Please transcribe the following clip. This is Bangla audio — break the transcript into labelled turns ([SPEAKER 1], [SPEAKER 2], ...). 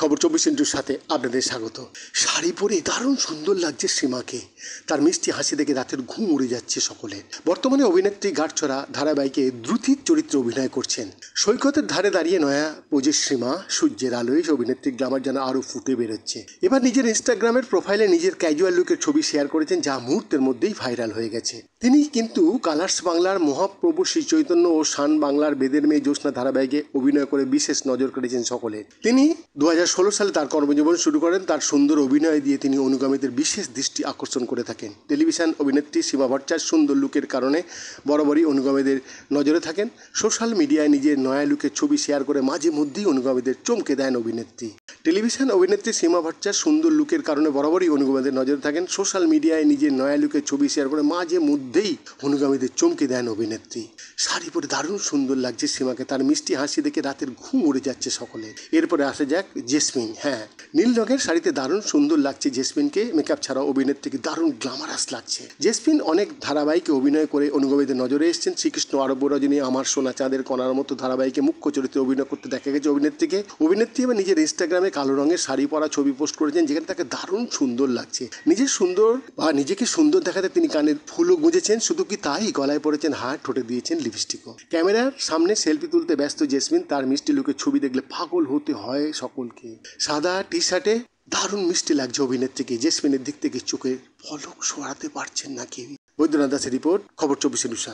[SPEAKER 1] খবর চব্বিশ ইন্টুর সাথে আপনাদের স্বাগত শাড়ি পরে দারুণ সুন্দর লাগছে সীমাকে তার মিষ্টি হাসি দেখে রাতের ঘুম উড়ে যাচ্ছে সকলে বর্তমানে অভিনেত্রী গাঠছড়া ধারাবাহিকে দ্রুতির চরিত্রে অভিনয় করছেন সৈকতের ধারে দাঁড়িয়ে নয়া পোজের সীমা সূর্যের আলোয় অভিনেত্রী গ্লামার যেন আরও ফুটে বেরোচ্ছে এবার নিজের ইনস্টাগ্রামের প্রোফাইলে নিজের ক্যাজুয়াল লুকের ছবি শেয়ার করেছেন যা মুহূর্তের মধ্যেই ভাইরাল হয়ে গেছে তিনি কিন্তু কালার্স বাংলার মহাপ্রভু শ্রী চৈতন্য ও শান বাংলার বেদের মেয়ে জ্যোৎস্না ধারাবাহিকে অভিনয় করে বিশেষ নজর কেটেছেন সকলে তিনি দু ষোলো সালে তার কর্মজীবন শুরু করেন তার সুন্দর অভিনয় দিয়ে তিনি অনুগামীদের বিশেষ দৃষ্টি আকর্ষণ করে থাকেন টেলিভিশন অভিনেত্রী শিবা ভট্টার সুন্দর লুকের কারণে বরাবরই অনুগামীদের নজরে থাকেন সোশ্যাল মিডিয়ায় নিজের নয়া লুকের ছবি শেয়ার করে মাঝে মধ্যেই অনুগামীদের চমকে দেন অভিনেত্রী টেলিভিশন অভিনেত্রী সীমা ভট্টার সুন্দর লুকের কারণে বরাবরই অনুগামীদের নজরে থাকেন সোশ্যাল মিডিয়ায় নিজের নয়া লুকের ছবি শেয়ার করে মাঝে মধ্যেই অনুগামীদের চমকে দেন অভিনেত্রী শাড়ি পরে দারুণ সুন্দর লাগছে সীমাকে তার মিষ্টি হাসি দেখে রাতের ঘুম উড়ে যাচ্ছে সকলে এরপরে আসা যাক যে জেসমিন হ্যাঁ নীল রঙের শাড়িতে দারুণ সুন্দর লাগছে জেসমিনকে মেকআপ ছাড়া অভিনেত্রীকে দারুণ গ্লামারাস লাগছে জেসমিন অনেক ধারাবাহিকে অভিনয় করে অনুগমীদের নজরে এসেছেন শ্রীকৃষ্ণ আরব্য রজনী আমার সোনা চাঁদের কণার মতো ধারাবাহিকে মুখ্য চরিত্রে অভিনয় করতে দেখা গেছে অভিনেত্রীকে অভিনেত্রী এবার নিজের ইনস্টাগ্রামে কালো রঙের শাড়ি পরা ছবি পোস্ট করেছেন যেখানে তাকে দারুণ সুন্দর লাগছে নিজের সুন্দর বা নিজেকে সুন্দর দেখাতে তিনি কানের ফুলও গুঁজেছেন শুধু কি তাই গলায় পড়েছেন হাত ঠোঁটে দিয়েছেন লিপস্টিকও ক্যামেরার সামনে সেলফি তুলতে ব্যস্ত জেসমিন তার মিষ্টি লুকের ছবি দেখলে পাগল হতে হয় সকলকে অভিনেত্রীকে সাদা টি শার্টে দারুণ মিষ্টি লাগছে অভিনেত্রীকে জেসমিনের দিক থেকে চোখে ফলক সরাতে পারছেন না কেউ বৈদ্যনাথ দাসের রিপোর্ট খবর চব্বিশ নিউজ